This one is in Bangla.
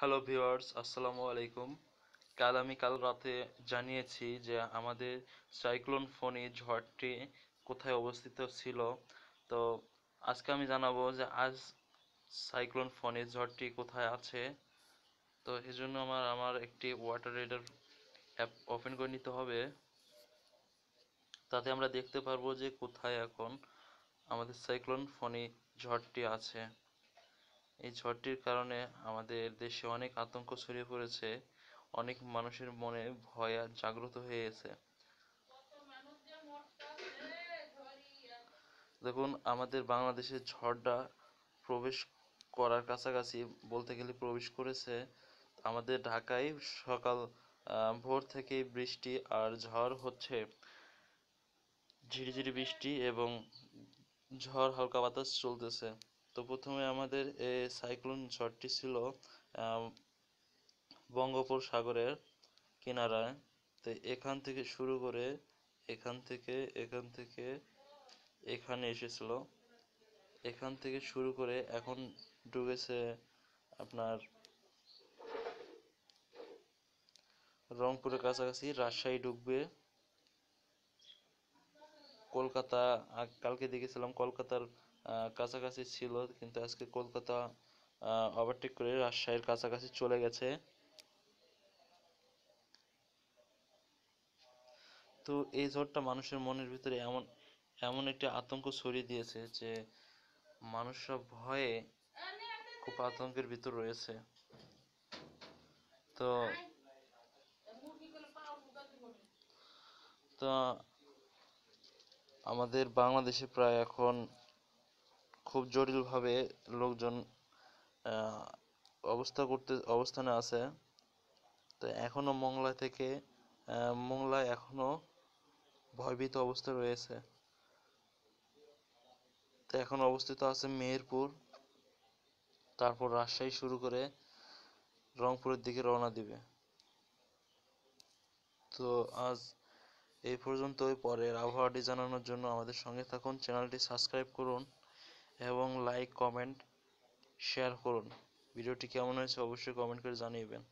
হ্যালো ভিওয়ার্স আসসালামু আলাইকুম কাল আমি কাল রাতে জানিয়েছি যে আমাদের সাইক্লোন ফোনি ঝড়টি কোথায় অবস্থিত ছিল তো আজকে আমি জানাবো যে আজ সাইক্লোন ফোনি ঝড়টি কোথায় আছে তো এই জন্য আমার আমার একটি ওয়াটার রেডার অ্যাপ ওপেন করে নিতে হবে তাতে আমরা দেখতে পারবো যে কোথায় এখন আমাদের সাইক্লোন ফোনি ঝড়টি আছে এই ঝড়টির কারণে আমাদের দেশে অনেক আতঙ্ক ছড়িয়ে পড়েছে অনেক মানুষের মনে ভয় জাগ্রত হয়ে গেছে দেখুন আমাদের বাংলাদেশে ঝড়টা প্রবেশ করার কাছাকাছি বলতে গেলে প্রবেশ করেছে আমাদের ঢাকায় সকাল ভোর থেকে বৃষ্টি আর ঝড় হচ্ছে ঝিরিঝিরি বৃষ্টি এবং ঝড় হালকা বাতাস চলতেছে তো প্রথমে আমাদের সাইক্লোন ঝড়টি ছিল বঙ্গোপসাগরের কিনারায় তো এখান থেকে শুরু করে এখান থেকে এখান থেকে এখানে এসেছিল এখান থেকে শুরু করে এখন ডুবেছে আপনার রংপুরের কাছাকাছি রাজশাহী ডুববে কলকাতা কালকে দেখেছিলাম কলকাতার কাছাকাছি ছিল কিন্তু আজকে কলকাতা ওভারটেক করে রাজশাহীর কাছাকাছি চলে গেছে তো এই ঝড়টা মানুষের মনের ভিতরে এমন এমন একটি আতঙ্ক ছড়িয়ে দিয়েছে যে মানুষরা ভয়ে খুব আতঙ্কের ভিতর রয়েছে তো তো আমাদের বাংলাদেশে প্রায় এখন খুব জটিলভাবে লোকজন অবস্থা করতে অবস্থানে আছে তো এখনও মংলা থেকে মংলা এখনও ভয়ভীত অবস্থা রয়েছে তো এখন অবস্থিত আছে মেহেরপুর তারপর রাজশাহী শুরু করে রংপুরের দিকে রওনা দিবে তো আজ এই পর্যন্তই পরের আবহাওয়াটি জানানোর জন্য আমাদের সঙ্গে থাকুন চ্যানেলটি সাবস্ক্রাইব করুন এবং লাইক কমেন্ট শেয়ার করুন ভিডিওটি কেমন হয়েছে অবশ্যই কমেন্ট করে জানিয়েবেন